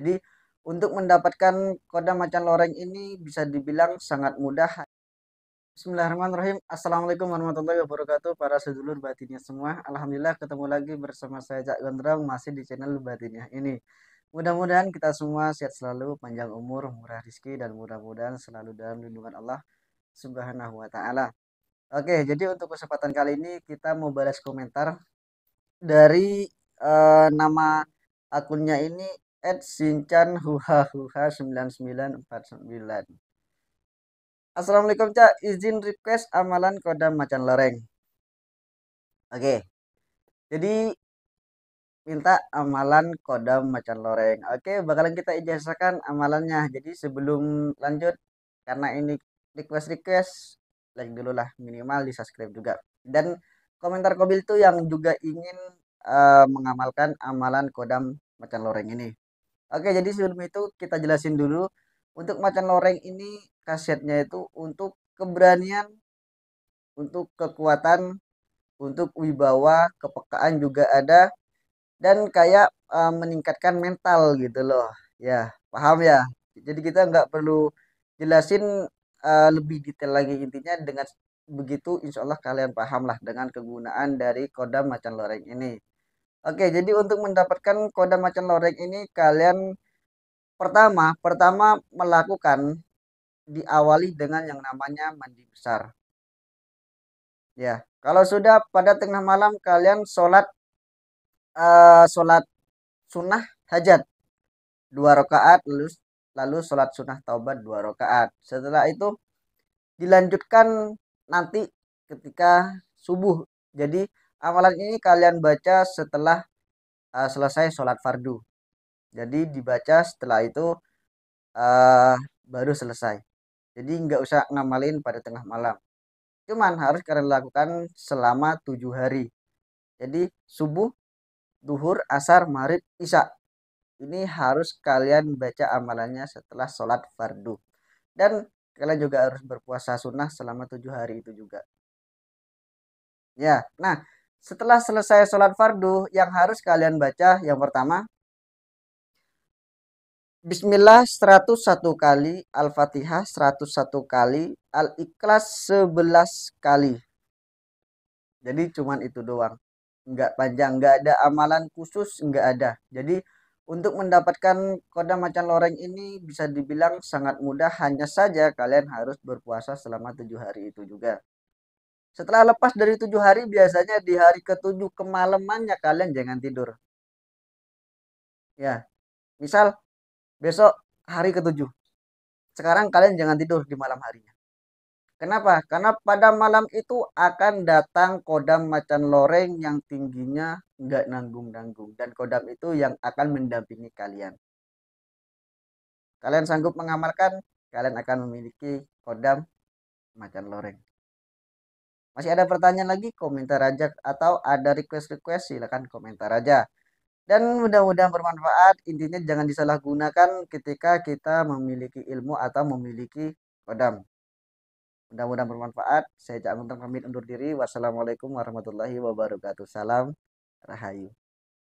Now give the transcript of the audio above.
Jadi untuk mendapatkan kodam macan loreng ini bisa dibilang sangat mudah. Bismillahirrahmanirrahim. Assalamualaikum warahmatullahi wabarakatuh para sedulur batinnya semua. Alhamdulillah ketemu lagi bersama saya Cak Gondrong masih di channel batinnya ini. Mudah-mudahan kita semua sehat selalu, panjang umur, murah rizki dan mudah-mudahan selalu dalam lindungan Allah Subhanahu wa taala. Oke, jadi untuk kesempatan kali ini kita mau balas komentar dari uh, nama akunnya ini at Sinchan Huha Huha 9949. Assalamualaikum Cak, izin request amalan kodam macan loreng. Oke. Jadi minta amalan kodam macan loreng. Oke, bakalan kita ijazahkan amalannya. Jadi sebelum lanjut karena ini request-request like dulu lah minimal di subscribe juga. Dan komentar kobil tuh yang juga ingin uh, mengamalkan amalan kodam macan loreng ini. Oke, jadi sebelum itu kita jelasin dulu untuk macan loreng ini kasetnya itu untuk keberanian, untuk kekuatan, untuk wibawa, kepekaan juga ada dan kayak uh, meningkatkan mental gitu loh. Ya, paham ya? Jadi kita nggak perlu jelasin uh, lebih detail lagi intinya dengan begitu insya Allah kalian paham lah dengan kegunaan dari kodam macan loreng ini. Oke, jadi untuk mendapatkan kode macan loreng ini kalian pertama pertama melakukan diawali dengan yang namanya mandi besar. Ya, kalau sudah pada tengah malam kalian sholat uh, sholat sunnah hajat dua rakaat lalu lalu sholat sunnah taubat dua rakaat. Setelah itu dilanjutkan nanti ketika subuh. Jadi Amalan ini kalian baca setelah uh, selesai sholat fardu. Jadi dibaca setelah itu uh, baru selesai. Jadi nggak usah ngamalin pada tengah malam. Cuman harus kalian lakukan selama tujuh hari. Jadi subuh, duhur, asar, marit, isya. Ini harus kalian baca amalannya setelah sholat fardu. Dan kalian juga harus berpuasa sunnah selama tujuh hari itu juga. Ya, nah setelah selesai sholat fardu, yang harus kalian baca yang pertama, Bismillah 101 kali, Al-Fatihah 101 kali, Al-Ikhlas 11 kali. Jadi cuman itu doang. Enggak panjang, enggak ada amalan khusus, enggak ada. Jadi untuk mendapatkan koda macan loreng ini bisa dibilang sangat mudah, hanya saja kalian harus berpuasa selama tujuh hari itu juga. Setelah lepas dari tujuh hari, biasanya di hari ketujuh kemalamannya kalian jangan tidur. Ya, misal besok hari ketujuh. Sekarang kalian jangan tidur di malam harinya. Kenapa? Karena pada malam itu akan datang kodam macan loreng yang tingginya nggak nanggung-nanggung. Dan kodam itu yang akan mendampingi kalian. Kalian sanggup mengamalkan, kalian akan memiliki kodam macan loreng. Masih ada pertanyaan lagi? Komentar aja atau ada request-request silahkan komentar aja. Dan mudah-mudahan bermanfaat. Intinya jangan disalahgunakan ketika kita memiliki ilmu atau memiliki pedang Mudah-mudahan bermanfaat. Saya Cak Mentang pamit undur diri. Wassalamualaikum warahmatullahi wabarakatuh. Salam Rahayu.